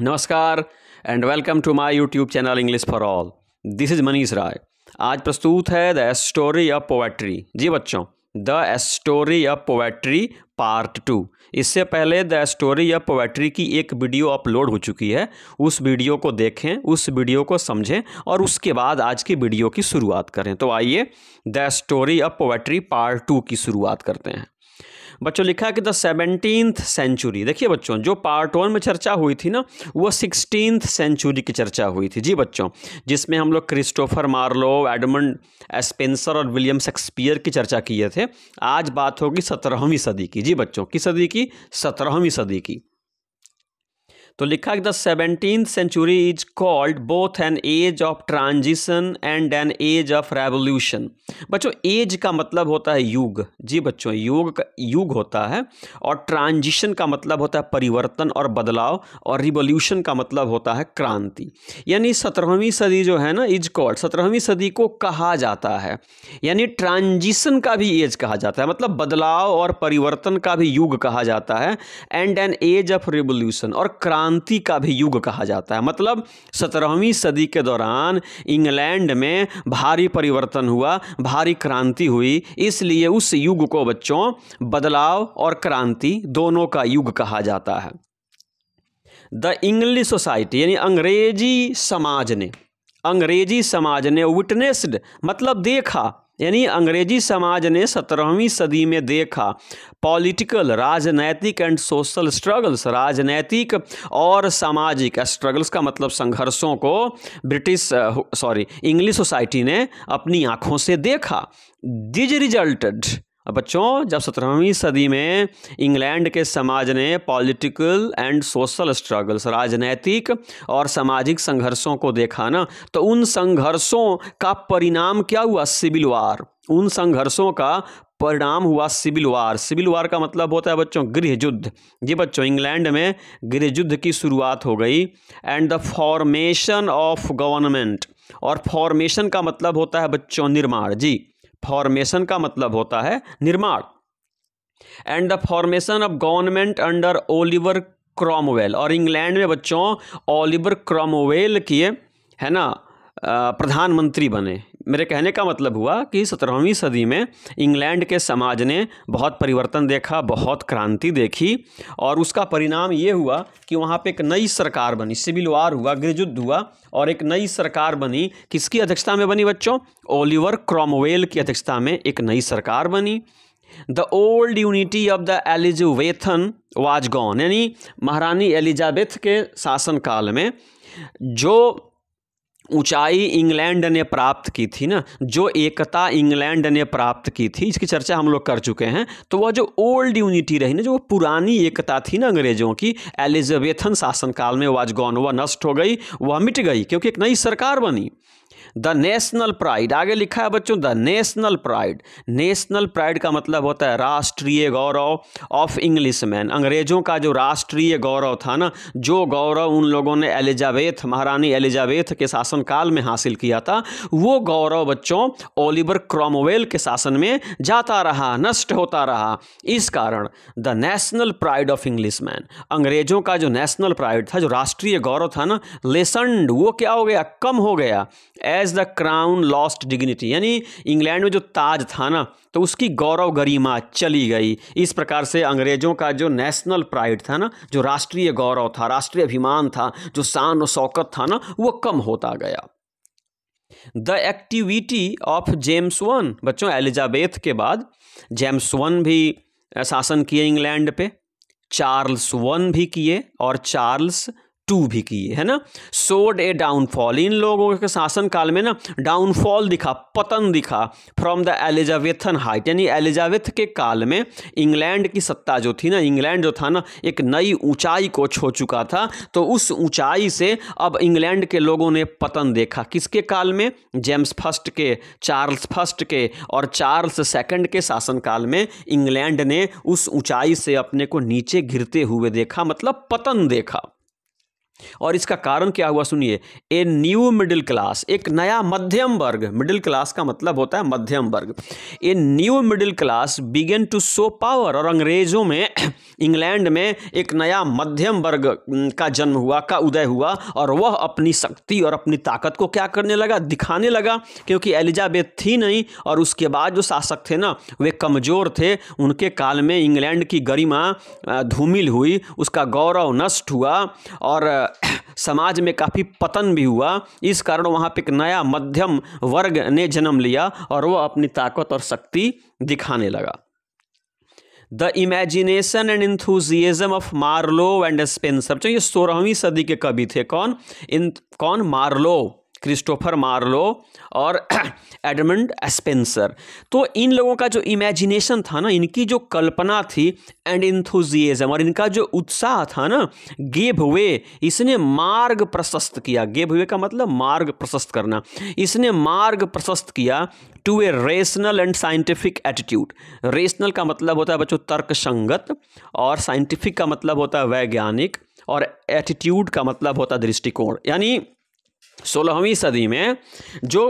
नमस्कार and welcome to my YouTube channel English for all this is Manish Rai आज प्रस्तुत है द स्टोरी ऑफ पोएट्री जी बच्चों the story of poetry part two इससे पहले द स्टोरी ऑफ पोएट्री की एक वीडियो अपलोड हो चुकी है उस वीडियो को देखें उस वीडियो को समझें और उसके बाद आज की वीडियो की शुरुआत करें तो आइए the story of poetry part two की शुरुआत करते हैं बच्चों लिखा है कि द सेवनटीन्थ सेंचुरी देखिए बच्चों जो पार्ट वन में चर्चा हुई थी ना वो सिक्सटीन्थ सेंचुरी की चर्चा हुई थी जी बच्चों जिसमें हम लोग क्रिस्टोफर मार्लो एडमंड एस्पेंसर और विलियम शेक्सपियर की चर्चा किए थे आज बात होगी सत्रहवीं सदी की जी बच्चों किस सदी की सत्रहवीं सदी की तो लिखा कि the seventeen century is called both an age of transition and an age of revolution बच्चों एज का मतलब होता है युग जी बच्चों युग का युग होता है और ट्रांजिशन का मतलब होता है परिवर्तन और बदलाव और रिवोल्यूशन का मतलब होता है क्रांति यानी सत्रहवीं सदी जो है ना इज कॉल्ड सत्रहवीं सदी को कहा जाता है यानी ट्रांजिशन का भी एज कहा जाता है मतलब बदलाव और परिवर्तन का भी युग कहा जाता है and an age of revolution और क्रांति क्रांति का भी युग कहा जाता है मतलब सत्रहवीं सदी के दौरान इंग्लैंड में भारी परिवर्तन हुआ भारी क्रांति हुई इसलिए उस युग को बच्चों बदलाव और क्रांति दोनों का युग कहा जाता है द इंग्लिश सोसाइटी यानी अंग्रेजी समाज ने अंग्रेजी समाज ने विटनेस्ड मतलब देखा यानी अंग्रेजी समाज ने सत्रहवीं सदी में देखा पॉलिटिकल राजनैतिक एंड सोशल स्ट्रगल्स राजनैतिक और सामाजिक स्ट्रगल्स का मतलब संघर्षों को ब्रिटिश सॉरी इंग्लिश सोसाइटी ने अपनी आंखों से देखा दिज रिजल्टेड अब बच्चों जब सत्रहवीं सदी में इंग्लैंड के समाज ने पॉलिटिकल एंड सोशल स्ट्रगल्स राजनैतिक और सामाजिक संघर्षों को देखा ना तो उन संघर्षों का परिणाम क्या हुआ सिविल वार उन संघर्षों का परिणाम हुआ सिविल वार सिविल वार का मतलब होता है बच्चों गृह युद्ध जी बच्चों इंग्लैंड में गृह युद्ध की शुरुआत हो गई and the formation of government और फॉर्मेशन का मतलब होता है बच्चों निर्माण जी फॉर्मेशन का मतलब होता है निर्माण and the formation of government under Oliver Cromwell और इंग्लैंड में बच्चों ओलिवर क्रॉमवेल किए है ना प्रधानमंत्री बने मेरे कहने का मतलब हुआ कि सत्रहवीं सदी में इंग्लैंड के समाज ने बहुत परिवर्तन देखा बहुत क्रांति देखी और उसका परिणाम ये हुआ कि वहाँ पे एक नई सरकार बनी सिविल वार हुआ गृहयुद्ध हुआ और एक नई सरकार बनी किसकी अध्यक्षता में बनी बच्चों ओलिवर क्रॉमवेल की अध्यक्षता में एक नई सरकार बनी the old unity of the Elizabethan was gone यानी महारानी एलिजाबेथ के शासनकाल में जो ऊंचाई इंग्लैंड ने प्राप्त की थी ना जो एकता इंग्लैंड ने प्राप्त की थी इसकी चर्चा हम लोग कर चुके हैं तो वह जो ओल्ड यूनिटी रही ना जो पुरानी एकता थी ना अंग्रेजों की एलिजाबेथन शासनकाल में वाज गॉन वह नष्ट हो गई वह मिट गई क्योंकि एक नई सरकार बनी द नेशनल प्राइड आगे लिखा है बच्चों the national pride national pride का मतलब होता है राष्ट्रीय गौरव ऑफ इंग्लिश मैन अंग्रेजों का जो राष्ट्रीय गौरव था ना जो गौरव उन लोगों ने एलिजाबेथ महारानी एलिजाबेथ के शासनकाल में हासिल किया था वो गौरव बच्चों ओलिवर क्रोमोवेल के शासन में जाता रहा नष्ट होता रहा इस कारण the national pride of man अंग्रेजों का जो नेशनल प्राइड था जो राष्ट्रीय गौरव था ना लेसन वो क्या हो गया कम हो गया as as the crown lost dignity यानी इंग्लैंड में जो ताज था ना तो उसकी गौरव गरिमा चली गई इस प्रकार से अंग्रेज़ों का जो नेशनल प्राइड था ना जो राष्ट्रीय गौरव था राष्ट्रीय अभिमान था जो शान और शौकत था ना वो कम होता गया the activity of James one बच्चों एलिजाबेथ के बाद जेम्स वन भी शासन किए इंग्लैंड पे चार्ल्स वन भी किए और चार्ल्स टू भी की है ना सोड ए डाउनफॉल इन लोगों के शासनकाल में ना डाउनफॉल दिखा पतन दिखा फ्रॉम द एलिजाबेथन हाइट यानी एलिजाबेथ के काल में इंग्लैंड की सत्ता जो थी ना इंग्लैंड जो था ना एक नई ऊंचाई को छो चुका था तो उस ऊंचाई से अब इंग्लैंड के लोगों ने पतन देखा किसके काल में जेम्स फर्स्ट के चार्ल्स फर्स्ट के और चार्ल्स सेकेंड के शासनकाल में इंग्लैंड ने उस ऊंचाई से अपने को नीचे गिरते हुए देखा मतलब पतन देखा और इसका कारण क्या हुआ सुनिए ए न्यू मिडिल क्लास एक नया मध्यम वर्ग मिडिल क्लास का मतलब होता है मध्यम वर्ग a new middle class began to show power और अंग्रेजों में इंग्लैंड में एक नया मध्यम वर्ग का जन्म हुआ का उदय हुआ और वह अपनी शक्ति और अपनी ताकत को क्या करने लगा दिखाने लगा क्योंकि एलिजाबेथ थी नहीं और उसके बाद जो शासक थे ना वे कमज़ोर थे उनके काल में इंग्लैंड की गरिमा धूमिल हुई उसका गौरव नष्ट हुआ और समाज में काफ़ी पतन भी हुआ इस कारण वहाँ पे एक नया मध्यम वर्ग ने जन्म लिया और वह अपनी ताकत और शक्ति दिखाने लगा the imagination and enthusiasm of Marlowe and Spenser जो ये सोलहवीं सदी के कवि थे कौन इन कौन मार्लो क्रिस्टोफर मार्लो और एडमंड एस्पेंसर तो इन लोगों का जो इमेजिनेशन था ना इनकी जो कल्पना थी एंड इंथोजियजम और इनका जो उत्साह था ना गेभ हुए इसने मार्ग प्रशस्त किया गेभ हुए का मतलब मार्ग प्रशस्त करना इसने मार्ग प्रशस्त किया to a rational and scientific attitude rational का मतलब होता है बच्चों तर्कसंगत और साइंटिफिक का मतलब होता है वैज्ञानिक और एटीट्यूड का मतलब होता है दृष्टिकोण यानी सोलहवीं सदी में जो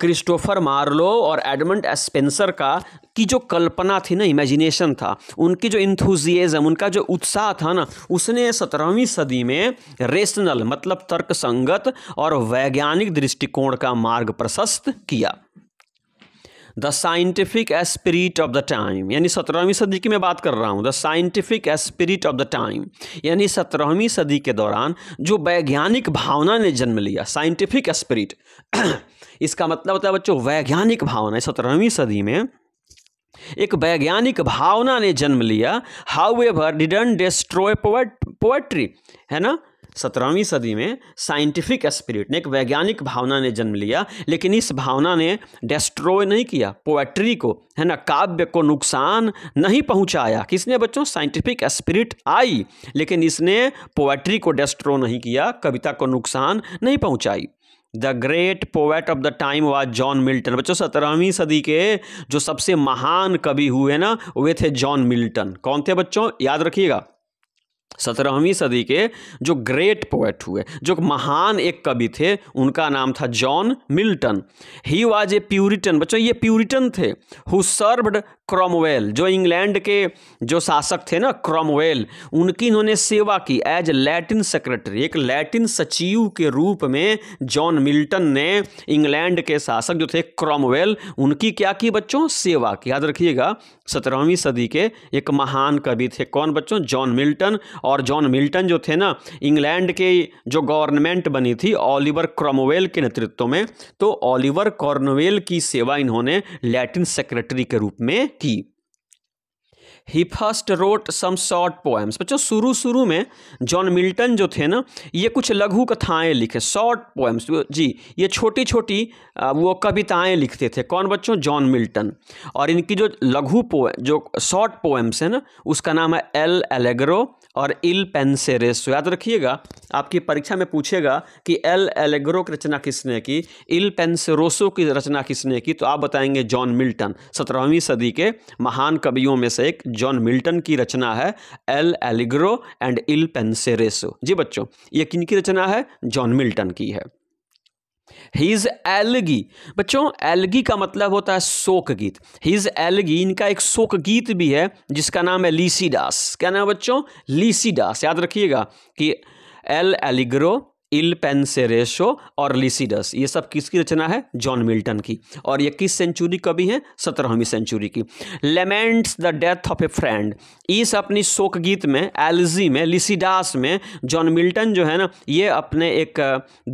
क्रिस्टोफर मार्लो और एडमंड एस्पेंसर का की जो कल्पना थी ना इमेजिनेशन था उनकी जो इंथुजियज़म उनका जो उत्साह था ना उसने सत्रहवीं सदी में रेशनल मतलब तर्कसंगत और वैज्ञानिक दृष्टिकोण का मार्ग प्रशस्त किया the scientific spirit of the time यानी सत्रहवीं सदी की मैं बात कर रहा हूँ the scientific spirit of the time यानी सत्रहवीं सदी के दौरान जो वैज्ञानिक भावना ने जन्म लिया साइंटिफिक एस्पिरिट इसका मतलब होता है बच्चों वैज्ञानिक भावना सत्रहवीं सदी में एक वैज्ञानिक भावना ने जन्म लिया however didn't destroy poetry है ना सत्रहवीं सदी में साइंटिफिक स्पिरिट ने एक वैज्ञानिक भावना ने जन्म लिया लेकिन इस भावना ने डेस्ट्रॉय नहीं किया पोएट्री को है ना काव्य को नुकसान नहीं पहुंचाया किसने बच्चों साइंटिफिक स्पिरिट आई लेकिन इसने पोएट्री को डेस्ट्रो नहीं किया कविता को नुकसान नहीं पहुँचाई the great poet of the time was John Milton बच्चों सत्रहवीं सदी के जो सबसे महान कवि हुए ना वे थे जॉन मिल्टन कौन थे बच्चों याद रखिएगा सत्रहवीं सदी के जो ग्रेट पोएट हुए जो महान एक कवि थे उनका नाम था John Milton he was a puritan बच्चों ये प्यूरिटन थे हु सर्वड क्रॉमवेल जो इंग्लैंड के जो शासक थे ना क्रॉमवेल उनकी इन्होंने सेवा की एज लैटिन सेक्रेटरी एक लैटिन सचिव के रूप में जॉन मिल्टन ने इंग्लैंड के शासक जो थे क्रॉमवेल उनकी क्या की बच्चों सेवा की याद रखिएगा सत्रहवीं सदी के एक महान कवि थे कौन बच्चों जॉन मिल्टन और जॉन मिल्टन जो थे ना इंग्लैंड के जो गवर्नमेंट बनी थी ओलिवर क्रोमोवेल के नेतृत्व में तो ओलिवर कॉर्नोवेल की सेवा इन्होंने लैटिन सेक्रेटरी के रूप में की he first wrote some short poems बच्चों शुरू शुरू में जॉन मिल्टन जो थे ना ये कुछ लघु कथाएं लिखे शॉर्ट पोएम्स जी ये छोटी छोटी वो कविताएं लिखते थे कौन बच्चों जॉन मिल्टन और इनकी जो लघु पोए जो शॉर्ट पोएम्स है ना उसका नाम है एल एलेग्रो और इल पेन तो याद रखिएगा आपकी परीक्षा में पूछेगा कि एल एलेग्रो की रचना किसने की इल पेंसेरोसो की रचना किसने की तो आप बताएंगे जॉन मिल्टन सत्रहवीं सदी के महान कवियों में से एक जॉन मिल्टन की रचना है L Allegro and Il Penseroso जी बच्चों ये किन की रचना है जॉन मिल्टन की है ही इज़ एलगी बच्चों एलगी का मतलब होता है शोक गीत ही इज़ एलगी इनका एक शोक गीत भी है जिसका नाम है लीसीडास क्या नाम है बच्चों लीसीडास याद रखिएगा कि एल एलिग्रो इल पेंसेरेशो और लिसिडस ये सब किसकी रचना है जॉन मिल्टन की और ये किस सेंचुरी कभी हैं सत्रहवीं सेंचुरी की laments the death of a friend इस अपनी शोक गीत में एलजी में लिसिडास में जॉन मिल्टन जो है ना ये अपने एक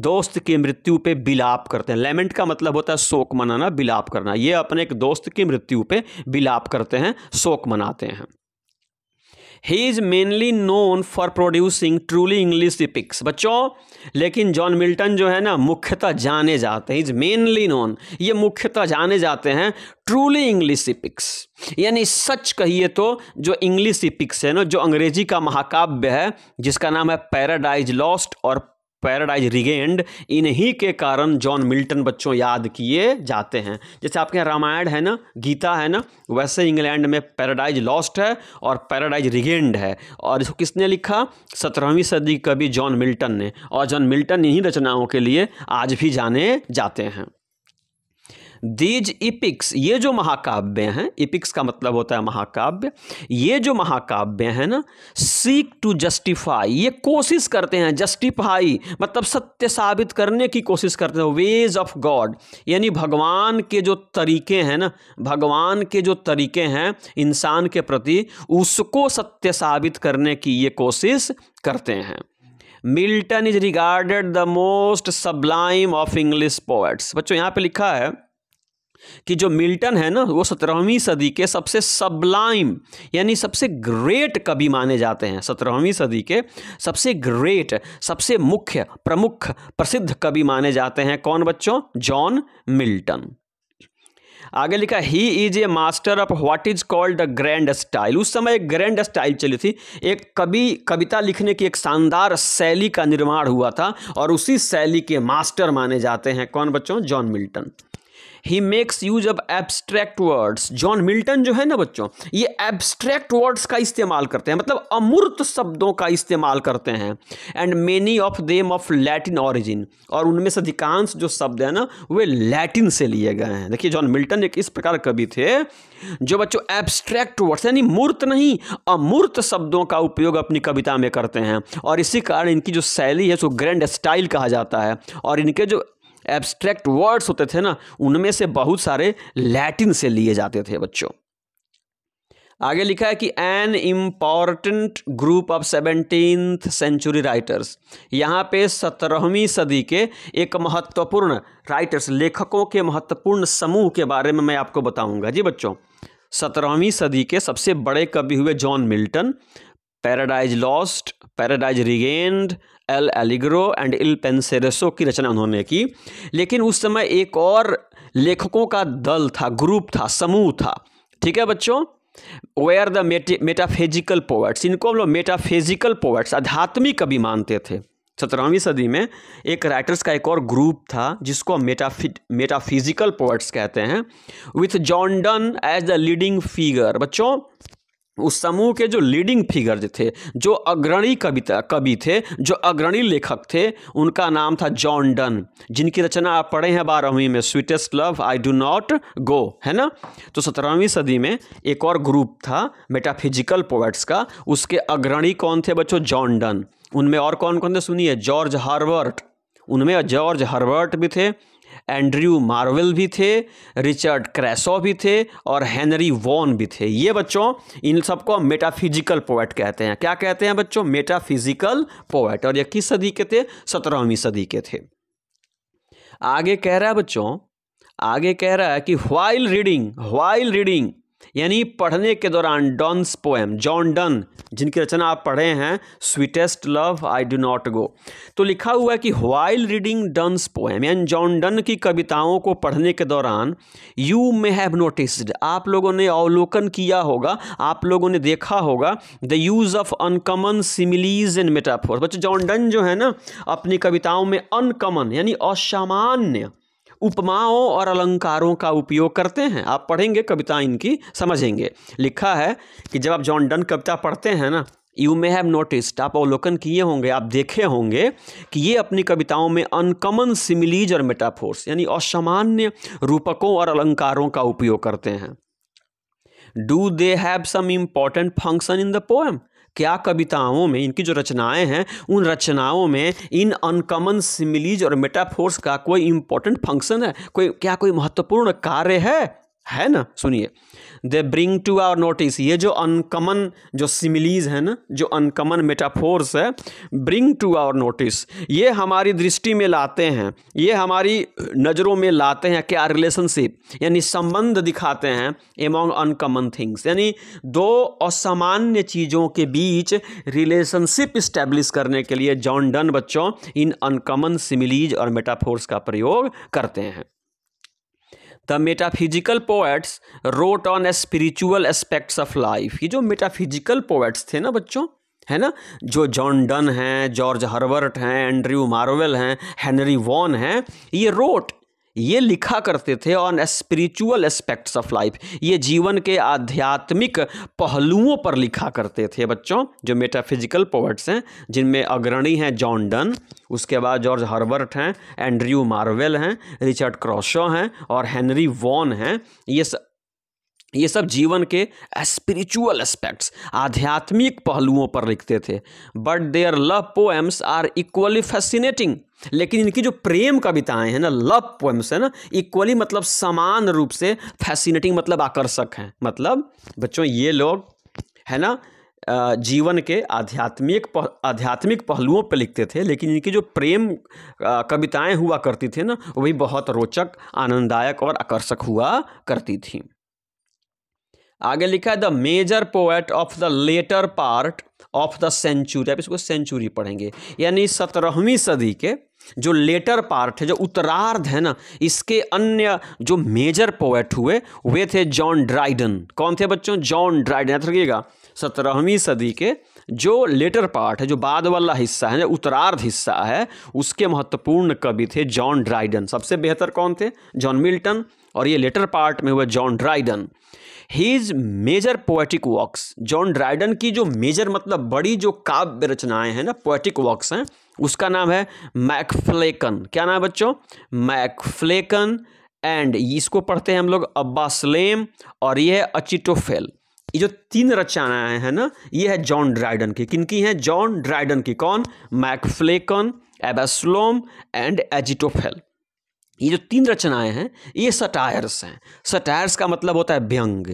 दोस्त की मृत्यु पे बिलाप करते हैं लेमेंट का मतलब होता है शोक मनाना बिलाप करना ये अपने एक दोस्त की मृत्यु पे बिलाप करते हैं शोक मनाते हैं he is mainly known for producing truly English epics बच्चों लेकिन जॉन मिल्टन जो है ना मुख्यतः जाने जाते हैं इज मेनली नोन ये मुख्यतः जाने जाते हैं ट्रूली इंग्लिश इपिक्स यानी सच कहिए तो जो इंग्लिश इपिक्स है ना जो अंग्रेजी का महाकाव्य है जिसका नाम है पैराडाइज लॉस्ट और पैराडाइज रिगेंड इन्हीं के कारण जॉन मिल्टन बच्चों याद किए जाते हैं जैसे आपके यहाँ रामायण है ना गीता है ना वैसे इंग्लैंड में पैराडाइज लॉस्ट है और पैराडाइज रिगेंड है और इसको किसने लिखा सत्रहवीं सदी कवि जॉन मिल्टन ने और जॉन मिल्टन इन्हीं रचनाओं के लिए आज भी जाने जाते हैं दीज इपिक्स ये जो महाकाव्य हैं इपिक्स का मतलब होता है महाकाव्य ये जो महाकाव्य हैं ना सीक टू जस्टिफाई ये कोशिश करते हैं जस्टिफाई मतलब सत्य साबित करने की कोशिश करते हैं वेज ऑफ गॉड यानी भगवान के जो तरीके हैं ना भगवान के जो तरीके हैं इंसान के प्रति उसको सत्य साबित करने की ये कोशिश करते हैं Milton is regarded the most sublime of English poets बच्चों यहाँ पे लिखा है कि जो मिल्टन है ना वो सत्रहवीं सदी के सबसे सबलाइम यानी सबसे ग्रेट कवि माने जाते हैं सत्रहवीं सदी के सबसे ग्रेट सबसे मुख्य प्रमुख प्रसिद्ध कवि माने जाते हैं कौन बच्चों जॉन मिल्टन आगे लिखा he is a master of what is called the grand style उस समय एक ग्रैंड स्टाइल चली थी एक कवि कविता लिखने की एक शानदार शैली का निर्माण हुआ था और उसी शैली के मास्टर माने जाते हैं कौन बच्चों John Milton he makes use of abstract words John Milton जो है ना बच्चों ये एब्स्ट्रैक्ट वर्ड्स का इस्तेमाल करते हैं मतलब अमूर्त शब्दों का इस्तेमाल करते हैं and many of them of Latin origin और उनमें से अधिकांश जो शब्द है ना वे लैटिन से लिए गए हैं देखिए जॉन मिल्टन एक इस प्रकार कवि थे जो बच्चों एब्स्ट्रैक्ट वर्ड्स यानी मूर्त नहीं अमूर्त शब्दों का उपयोग अपनी कविता में करते हैं और इसी कारण इनकी जो शैली है उसको ग्रैंड स्टाइल कहा जाता है और इनके जो एब्स्ट्रैक्ट वर्ड्स होते थे ना उनमें से बहुत सारे लैटिन से लिए जाते थे बच्चों आगे लिखा है कि an important group of seventeen century writers यहाँ पे सत्रहवीं सदी के एक महत्वपूर्ण राइटर्स लेखकों के महत्वपूर्ण समूह के बारे में मैं आपको बताऊंगा जी बच्चों सत्रहवीं सदी के सबसे बड़े कवि हुए John Milton Paradise Lost Paradise Regained L Allegro and Il Penseroso की रचना उन्होंने की लेकिन उस समय एक और लेखकों का दल था ग्रुप था समूह था ठीक है बच्चों वे आर द मेटाफेजिकल पोवर्ट्स इनको हम लोग मेटाफेजिकल पोवर्ट्स आध्यात्मिक कवि मानते थे सत्रहवीं सदी में एक राइटर्स का एक और ग्रुप था जिसको हम मेटाफि मेटाफिजिकल पोवर्ट्स कहते हैं with John Donne as the leading figure बच्चों उस समूह के जो लीडिंग फिगर थे जो अग्रणी कविता कवि थे जो अग्रणी लेखक थे उनका नाम था जॉन डन जिनकी रचना आप पढ़े हैं बारहवीं में sweetest love I do not go है ना तो सत्रहवीं सदी में एक और ग्रुप था मेटाफिजिकल पोएट्स का उसके अग्रणी कौन थे बच्चों जॉन डन उनमें और कौन कौन थे सुनिए जॉर्ज हार्बर्ट उनमें जॉर्ज हार्बर्ट भी थे एंड्रयू मार्वेल भी थे रिचर्ड क्रैसो भी थे और हेनरी वॉन भी थे ये बच्चों इन सबको हम मेटाफिजिकल पोएट कहते हैं क्या कहते हैं बच्चों मेटाफिजिकल पोएट और ये किस सदी के थे सत्रहवीं सदी के थे आगे कह रहा है बच्चों आगे कह रहा है कि वाइल रीडिंग वाइल रीडिंग यानी पढ़ने के दौरान डॉन्स पोएम जॉन डन जिनकी रचना आप पढ़े हैं sweetest love I do not go तो लिखा हुआ है कि वाइल रीडिंग डन्स पोएम यानी जॉन डन की कविताओं को पढ़ने के दौरान यू मे हैव नोटिस्ड आप लोगों ने अवलोकन किया होगा आप लोगों ने देखा होगा the use of uncommon similes and metaphor बच्चे जॉन डन जो है ना अपनी कविताओं में अनकमन यानी असामान्य उपमाओं और अलंकारों का उपयोग करते हैं आप पढ़ेंगे कविता इनकी समझेंगे लिखा है कि जब आप जॉन डन कविता पढ़ते हैं ना यू मे हैव नोटिस्ड आप अवलोकन किए होंगे आप देखे होंगे कि ये अपनी कविताओं में अनकॉमन सिमिलीज और मेटाफोर्स यानी असामान्य रूपकों और अलंकारों का उपयोग करते हैं do they have some important function in the poem क्या कविताओं में इनकी जो रचनाएं हैं उन रचनाओं में इन अनकॉमन सिमिलीज और मेटाफोर्स का कोई इम्पोर्टेंट फंक्शन है कोई क्या कोई महत्वपूर्ण कार्य है है ना सुनिए they bring to our notice ये जो अनकमन जो सिमिलीज है ना जो अनकमन मेटाफोर्स है ब्रिंग टू आवर नोटिस ये हमारी दृष्टि में लाते हैं ये हमारी नज़रों में लाते हैं क्या रिलेशनशिप यानी संबंध दिखाते हैं एमोंग अनकमन थिंग्स यानी दो असामान्य चीज़ों के बीच रिलेशनशिप इस्टेब्लिश करने के लिए जॉन डन बच्चों इन अनकमन सिमिलीज और मेटाफोर्स का प्रयोग करते हैं the metaphysical poets wrote on spiritual aspects of life ये जो मेटाफिजिकल पोएट्स थे ना बच्चों है ना जो जॉन डन हैं जॉर्ज हर्बर्ट हैं एंड्रयू मार्वेल हैं हेनरी वॉन हैं ये रोट ये लिखा करते थे on spiritual aspects of life ये जीवन के आध्यात्मिक पहलुओं पर लिखा करते थे बच्चों जो मेटाफिजिकल पोवर्ट्स हैं जिनमें अग्रणी हैं जॉन डन उसके बाद जॉर्ज हर्बर्ट हैं एंड्रयू मार्वेल हैं रिचर्ड क्रॉशो हैं और हेनरी वॉन हैं ये ये सब जीवन के स्पिरिचुअल एस्पेक्ट्स आध्यात्मिक पहलुओं पर लिखते थे but their love poems are equally fascinating लेकिन इनकी जो प्रेम कविताएं हैं ना लव पोएम्स है ना इक्वली मतलब समान रूप से फैसिनेटिंग मतलब आकर्षक हैं मतलब बच्चों ये लोग है ना जीवन के आध्यात्मिक पह, आध्यात्मिक पहलुओं पर लिखते थे लेकिन इनकी जो प्रेम कविताएं हुआ करती थी ना वही बहुत रोचक आनंददायक और आकर्षक हुआ करती थी आगे लिखा है the major poet of the latter part of the century आप इसको सेंचुरी पढ़ेंगे यानी सत्रहवीं सदी के जो लेटर पार्ट है जो उत्तरार्ध है ना इसके अन्य जो मेजर पोएट हुए वे थे जॉन ड्राइडन कौन थे बच्चों जॉन ड्राइडन याद रखिएगा सत्रहवीं सदी के जो लेटर पार्ट है जो बाद वाला हिस्सा है उत्तरार्ध हिस्सा है उसके महत्वपूर्ण कवि थे जॉन ड्राइडन सबसे बेहतर कौन थे जॉन मिल्टन और ये लेटर पार्ट में हुआ John Dryden his major poetic works John Dryden की जो मेजर मतलब बड़ी जो काव्य रचनाएं हैं ना पोएटिक वर्क्स हैं उसका नाम है मैकफ्लेकन क्या नाम है बच्चों मैकफ्लेकन एंड इसको पढ़ते हैं हम लोग अब्बासलेम और ये है अचिटोफेल ये जो तीन रचनाएं हैं ना ये है जॉन ड्राइडन की किनकी हैं जॉन ड्राइडन की कौन मैकफ्लेकन एबास्लोम एंड एजिटोफेल ये जो तीन रचनाएं हैं ये सटायर्स हैं सटायर्स का मतलब होता है व्यंग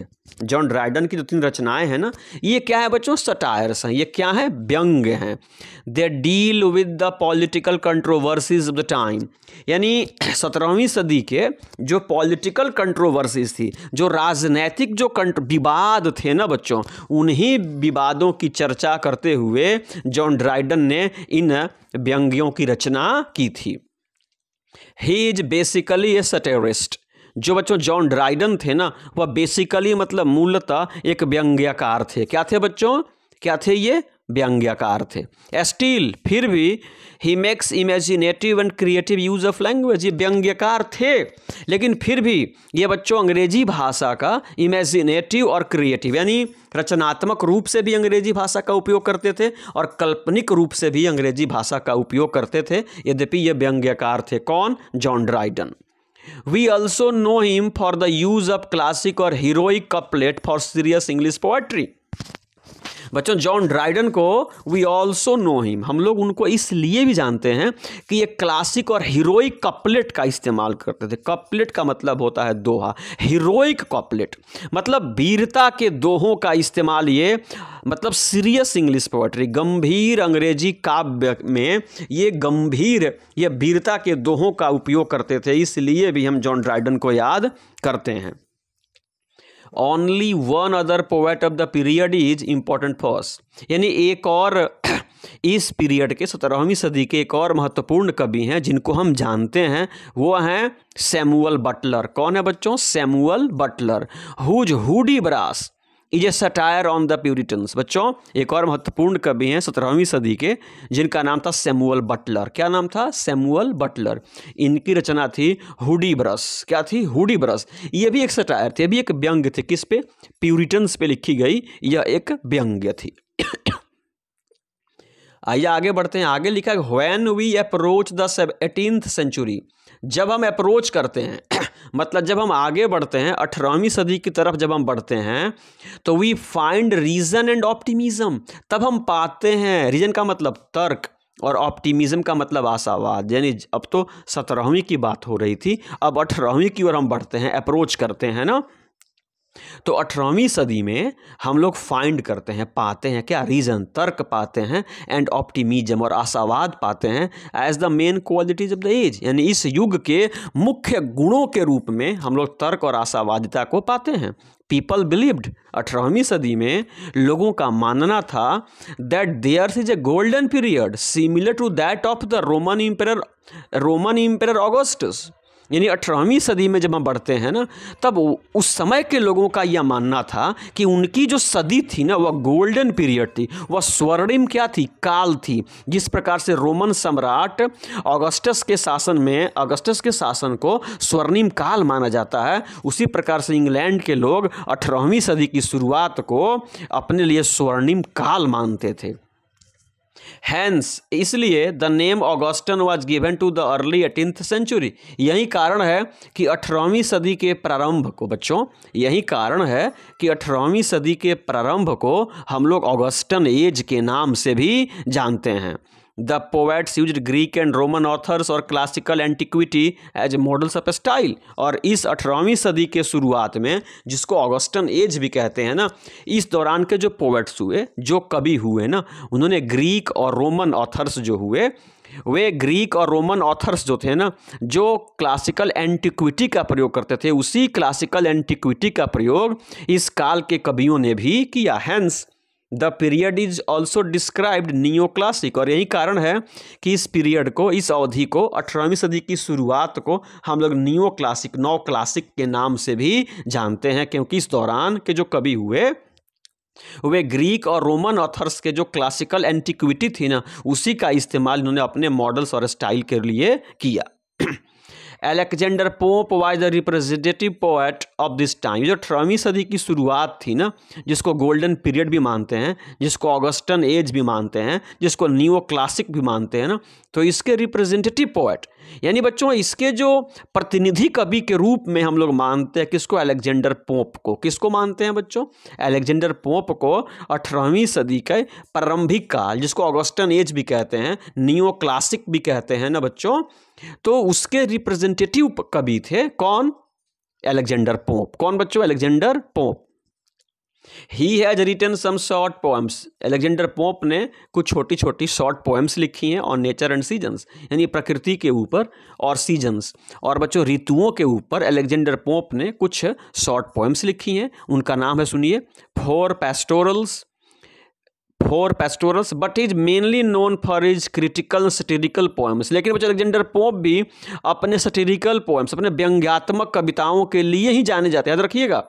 जॉन ड्राइडन की जो तीन रचनाएं हैं ना ये क्या है बच्चों सटायर्स हैं ये क्या है व्यंग हैं they deal with the political controversies of the time यानी सत्रहवीं सदी के जो पॉलिटिकल कंट्रोवर्सीज थी जो राजनैतिक जो विवाद थे ना बच्चों उन्हीं विवादों की चर्चा करते हुए जॉन ड्राइडन ने इन व्यंग्यों की रचना की थी ही इज बेसिकली ए सटेरिस्ट जो बच्चों जॉन ड्राइडन थे ना वह बेसिकली मतलब मूलतः एक व्यंग्यकार थे क्या थे बच्चों क्या थे ये अर्थ थे स्टील फिर भी he makes imaginative and creative use of language ये व्यंग्यकार थे लेकिन फिर भी ये बच्चों अंग्रेजी भाषा का इमेजिनेटिव और क्रिएटिव यानी रचनात्मक रूप से भी अंग्रेजी भाषा का उपयोग करते थे और काल्पनिक रूप से भी अंग्रेजी भाषा का उपयोग करते थे यद्यपि ये व्यंग्यकार थे कौन John Dryden we also know him for the use of classic और heroic couplet for serious English poetry बच्चों जॉन ड्राइडन को वी ऑल्सो नो हिम हम लोग उनको इसलिए भी जानते हैं कि ये क्लासिक और हीरोइक कपलेट का इस्तेमाल करते थे कपलेट का मतलब होता है दोहा हीरोइक कपलेट मतलब वीरता के दोहों का इस्तेमाल ये मतलब सीरियस इंग्लिश पोएट्री गंभीर अंग्रेजी काव्य में ये गंभीर ये वीरता के दोहों का उपयोग करते थे इसलिए भी हम जॉन ड्राइडन को याद करते हैं only one other poet of the period is important for us यानी एक और इस पीरियड के सत्रहवीं सदी के एक और महत्वपूर्ण कवि हैं जिनको हम जानते हैं वो हैं सैमुअल बटलर कौन है बच्चों Samuel Butler whose Hudibras is a satire on the Puritans बच्चों एक और महत्वपूर्ण कवि हैं सत्रहवीं सदी के जिनका नाम था सेमुअल बटलर क्या नाम था सेमुअल बटलर इनकी रचना थी हुडी ब्रस क्या थी हुडी ब्रस ये भी एक सटायर थे भी एक व्यंग्य थे किस पे प्यूरिटन्स पे लिखी गई यह एक व्यंग्य थी आइए आगे बढ़ते हैं आगे लिखा है when we approach the eighteenth century जब हम अप्रोच करते हैं मतलब जब हम आगे बढ़ते हैं अठारहवीं सदी की तरफ जब हम बढ़ते हैं तो we find reason and optimism तब हम पाते हैं रीज़न का मतलब तर्क और ऑप्टिमिज़म का मतलब आशावाद यानी अब तो सत्रहवीं की बात हो रही थी अब अठारहवीं की ओर हम बढ़ते हैं अप्रोच करते हैं ना तो अठारहवीं सदी में हम लोग फाइंड करते हैं पाते हैं क्या रीज़न तर्क पाते हैं एंड ऑप्टिमिज्म और आशावाद पाते हैं as the main qualities of the age यानी इस युग के मुख्य गुणों के रूप में हम लोग तर्क और आशावादिता को पाते हैं पीपल बिलीव्ड अठारहवीं सदी में लोगों का मानना था that there is a golden period similar to that of the Roman empire Roman empire Augustus यानी अठारहवीं सदी में जब हम बढ़ते हैं ना तब उस समय के लोगों का यह मानना था कि उनकी जो सदी थी ना वह गोल्डन पीरियड थी वह स्वर्णिम क्या थी काल थी जिस प्रकार से रोमन सम्राट अगस्टस के शासन में अगस्टस के शासन को स्वर्णिम काल माना जाता है उसी प्रकार से इंग्लैंड के लोग अठारहवीं सदी की शुरुआत को अपने लिए स्वर्णिम काल मानते थे हैंस इसलिए the name Augustan was given to the early eighteenth century यही कारण है कि अठारहवीं सदी के प्रारंभ को बच्चों यही कारण है कि अठारहवीं सदी के प्रारंभ को हम लोग ऑगस्टन एज के नाम से भी जानते हैं the poets use Greek and Roman authors और classical antiquity as models of style और इस अठारहवीं सदी के शुरुआत में जिसको ऑगस्टन एज भी कहते हैं ना इस दौरान के जो पोएट्स हुए जो कवि हुए ना उन्होंने ग्रीक और रोमन ऑथर्स जो हुए वे ग्रीक और रोमन ऑथर्स जो थे ना जो क्लासिकल एंटिक्विटी का प्रयोग करते थे उसी क्लासिकल एंटिक्विटी का प्रयोग इस काल के कवियों ने भी किया hence the period is also described neo classic और यही कारण है कि इस पीरियड को इस अवधि को अठारहवीं सदी की शुरुआत को हम लोग नियो क्लासिक नौ क्लासिक के नाम से भी जानते हैं क्योंकि इस दौरान के जो कवि हुए वे ग्रीक और रोमन ऑथर्स के जो क्लासिकल एंटिक्विटी थी ना उसी का इस्तेमाल इन्होंने अपने मॉडल्स और स्टाइल के लिए किया Alexander Pope was the representative poet of this time जो अठारहवीं सदी की शुरुआत थी ना जिसको गोल्डन पीरियड भी मानते हैं जिसको ऑगस्टन एज भी मानते हैं जिसको न्यू क्लासिक भी मानते हैं ना तो इसके रिप्रेजेंटेटिव पोएट यानी बच्चों इसके जो प्रतिनिधि कवि के रूप में हम लोग मानते हैं किसको एलेक्जेंडर पोप को किसको मानते हैं बच्चों एलेक्जेंडर पोप को अठारहवीं सदी के प्रारंभिक काल जिसको ऑगस्टन एज भी कहते हैं न्यू क्लासिक भी कहते हैं ना बच्चों तो उसके रिप्रेजेंटेटिव कवि थे कौन एलेक्जेंडर पोप कौन बच्चों Alexander Pope he has written some short poems Alexander Pope ने कुछ छोटी छोटी शॉर्ट पोएम्स लिखी हैं और नेचर एंड सीजन्स यानी प्रकृति के ऊपर और सीजन्स और बच्चों ऋतुओं के ऊपर एलेक्जेंडर पोप ने कुछ शॉर्ट पोएम्स लिखी हैं उनका नाम है सुनिए four pastorals four pastorals but his mainly known for his critical and poems लेकिन बच्चे अलेक्जेंडर पोप भी अपने सटीरिकल पोएम्स अपने व्यंग्यात्मक कविताओं के लिए ही जाने जाते हैं याद रखिएगा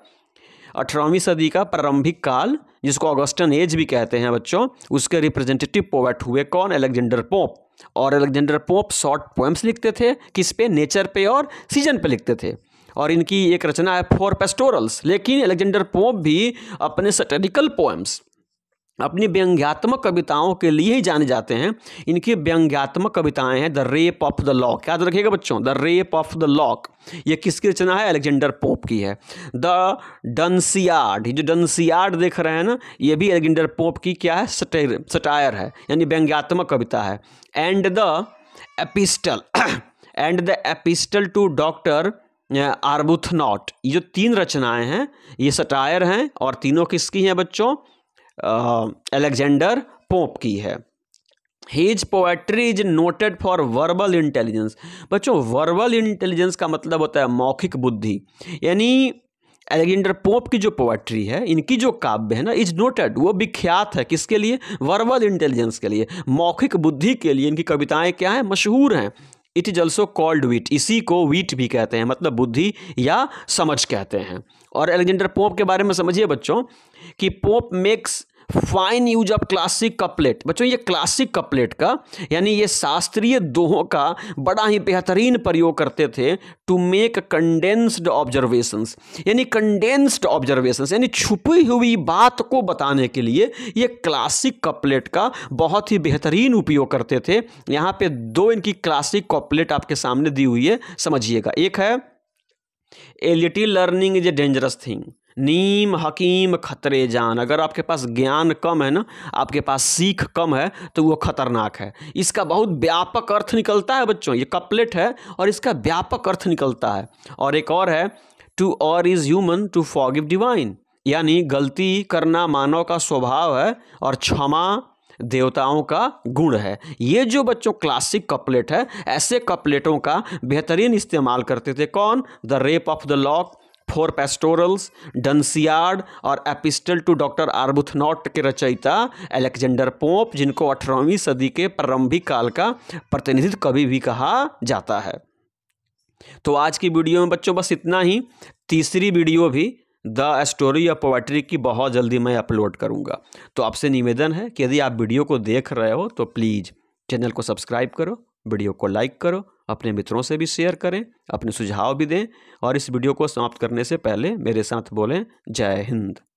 अठारहवीं सदी का प्रारंभिक काल जिसको ऑगस्टन एज भी कहते हैं बच्चों उसके रिप्रेजेंटेटिव पोएट हुए कौन अलेक्जेंडर पोप और अलेक्जेंडर पोप शॉर्ट पोएम्स लिखते थे किस पे नेचर पे और सीजन पे लिखते थे और इनकी एक रचना है फॉर पेस्टोरल्स लेकिन अलेक्जेंडर पोप भी अपने सटेरिकल पोएम्स अपनी व्यंग्यात्मक कविताओं के लिए ही जाने जाते हैं इनकी व्यंग्यात्मक कविताएं हैं the Rape of the Lock याद रखिएगा बच्चों the Rape of the Lock ये किसकी रचना है एलेक्जेंडर पोप की है द डनसियार्ड जो डनसियार्ड देख रहे हैं ना ये भी एलेक्जेंडर पोप की क्या है सटेर सटायर है यानी व्यंग्यात्मक कविता है and the epistle and the epistle to Doctor Arbuthnot ये जो तीन रचनाएं हैं ये सटायर हैं और तीनों किसकी हैं बच्चों एलेक्जेंडर पोप की है his poetry is noted for verbal intelligence बच्चों वर्बल इंटेलिजेंस का मतलब होता है मौखिक बुद्धि यानी एलेक्जेंडर पोप की जो पोएट्री है इनकी जो काव्य है ना इज नोटेड वो विख्यात है किसके लिए वर्बल इंटेलिजेंस के लिए मौखिक बुद्धि के लिए इनकी कविताएं क्या हैं मशहूर हैं it is also called wit इसी को वीट भी कहते हैं मतलब बुद्धि या समझ कहते हैं और एलेक्जेंडर पोप के बारे में समझिए बच्चों कि Pope makes fine use of classic couplet बच्चों ये क्लासिक कपलेट का यानी ये शास्त्रीय दोहों का बड़ा ही बेहतरीन प्रयोग करते थे टू मेक कंडेंस्ड ऑब्जर्वेशंस यानी कंडेंस्ड ऑब्जर्वेशंस यानी छुपी हुई बात को बताने के लिए ये क्लासिक कपलेट का बहुत ही बेहतरीन उपयोग करते थे यहाँ पे दो इनकी क्लासिक कपलेट आपके सामने दी हुई है समझिएगा एक है a little learning is a dangerous thing नीम हकीम खतरे जान अगर आपके पास ज्ञान कम है ना आपके पास सीख कम है तो वो खतरनाक है इसका बहुत व्यापक अर्थ निकलता है बच्चों ये कपलेट है और इसका व्यापक अर्थ निकलता है और एक और है to err is human to forgive divine यानी गलती करना मानव का स्वभाव है और क्षमा देवताओं का गुण है ये जो बच्चों क्लासिक कपलेट है ऐसे कपलेटों का बेहतरीन इस्तेमाल करते थे कौन the Rape of the Lock four pastorals Dunciad और एपिस्टल टू डॉक्टर आर्बुथनॉट के रचयिता एलेक्जेंडर पोप जिनको अठारहवीं सदी के प्रारंभिक काल का प्रतिनिधित्व कवि भी कहा जाता है तो आज की वीडियो में बच्चों बस इतना ही तीसरी वीडियो भी द स्टोरी ऑफ पोइट्री की बहुत जल्दी मैं अपलोड करूँगा तो आपसे निवेदन है कि यदि आप वीडियो को देख रहे हो तो प्लीज़ चैनल को सब्सक्राइब करो वीडियो को लाइक करो अपने मित्रों से भी शेयर करें अपने सुझाव भी दें और इस वीडियो को समाप्त करने से पहले मेरे साथ बोलें जय हिंद